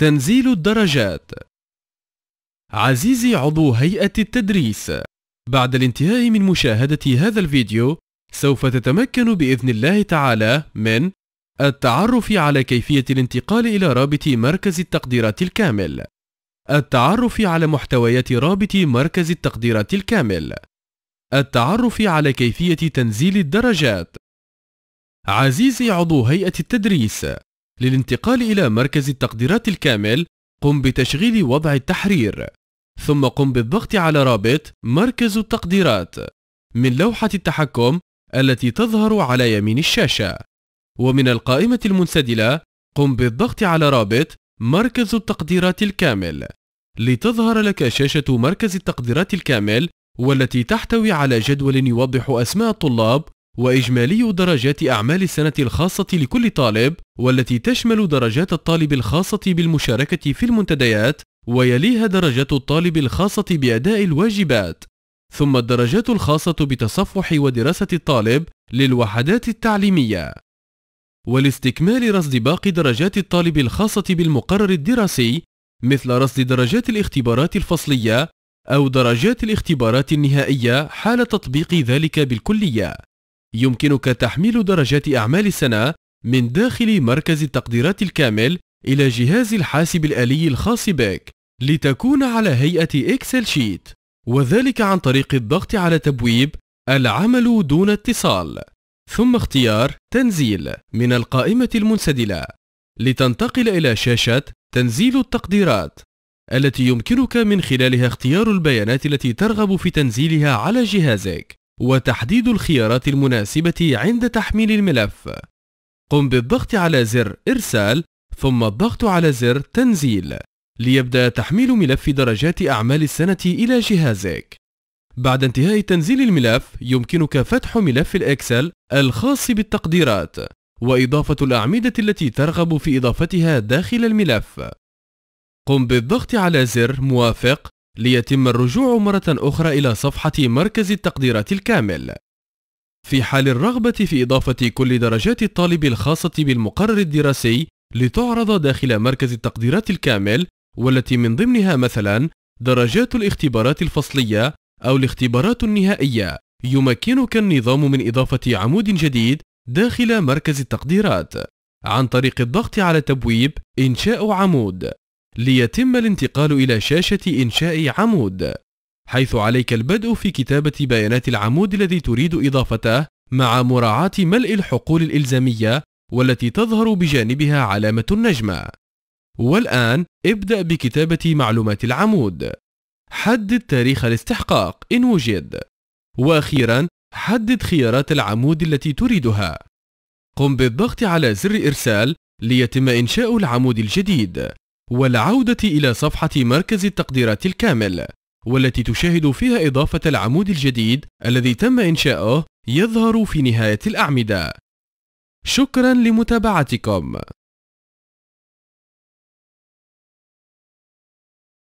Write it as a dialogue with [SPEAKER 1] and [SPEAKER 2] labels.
[SPEAKER 1] تنزيل الدرجات عزيزي عضو هيئة التدريس بعد الانتهاء من مشاهدة هذا الفيديو سوف تتمكن بإذن الله تعالى من التعرف على كيفية الانتقال إلى رابط مركز التقديرات الكامل التعرف على محتويات رابط مركز التقديرات الكامل التعرف على كيفية تنزيل الدرجات عزيزي عضو هيئة التدريس للانتقال إلى مركز التقديرات الكامل قم بتشغيل وضع التحرير ثم قم بالضغط على رابط مركز التقديرات من لوحة التحكم التي تظهر على يمين الشاشة ومن القائمة المنسدلة قم بالضغط على رابط مركز التقديرات الكامل لتظهر لك شاشة مركز التقديرات الكامل والتي تحتوي على جدول يوضح أسماء الطلاب وإجمالي درجات أعمال السنة الخاصة لكل طالب والتي تشمل درجات الطالب الخاصة بالمشاركة في المنتديات ويليها درجات الطالب الخاصة بأداء الواجبات ثم الدرجات الخاصة بتصفح ودراسة الطالب للوحدات التعليمية ولاستكمال رصد باقي درجات الطالب الخاصة بالمقرر الدراسي مثل رصد درجات الاختبارات الفصلية أو درجات الاختبارات النهائية حال تطبيق ذلك بالكلية يمكنك تحميل درجات أعمال السنة من داخل مركز التقديرات الكامل إلى جهاز الحاسب الآلي الخاص بك لتكون على هيئة إكسل شيت وذلك عن طريق الضغط على تبويب العمل دون اتصال ثم اختيار تنزيل من القائمة المنسدلة لتنتقل إلى شاشة تنزيل التقديرات التي يمكنك من خلالها اختيار البيانات التي ترغب في تنزيلها على جهازك وتحديد الخيارات المناسبة عند تحميل الملف قم بالضغط على زر إرسال ثم الضغط على زر تنزيل ليبدأ تحميل ملف درجات أعمال السنة إلى جهازك بعد انتهاء تنزيل الملف يمكنك فتح ملف الإكسل الخاص بالتقديرات وإضافة الأعمدة التي ترغب في إضافتها داخل الملف قم بالضغط على زر موافق ليتم الرجوع مرة أخرى إلى صفحة مركز التقديرات الكامل في حال الرغبة في إضافة كل درجات الطالب الخاصة بالمقرر الدراسي لتعرض داخل مركز التقديرات الكامل والتي من ضمنها مثلا درجات الاختبارات الفصلية أو الاختبارات النهائية يمكنك النظام من إضافة عمود جديد داخل مركز التقديرات عن طريق الضغط على تبويب إنشاء عمود ليتم الانتقال إلى شاشة إنشاء عمود حيث عليك البدء في كتابة بيانات العمود الذي تريد إضافته مع مراعاة ملء الحقول الإلزامية والتي تظهر بجانبها علامة النجمة والآن ابدأ بكتابة معلومات العمود حدد تاريخ الاستحقاق إن وجد وأخيرا حدد خيارات العمود التي تريدها قم بالضغط على زر إرسال ليتم إنشاء العمود الجديد والعودة إلى صفحة مركز التقديرات الكامل والتي تشاهد فيها إضافة العمود الجديد الذي تم إنشاؤه يظهر في نهاية الأعمدة شكرا لمتابعتكم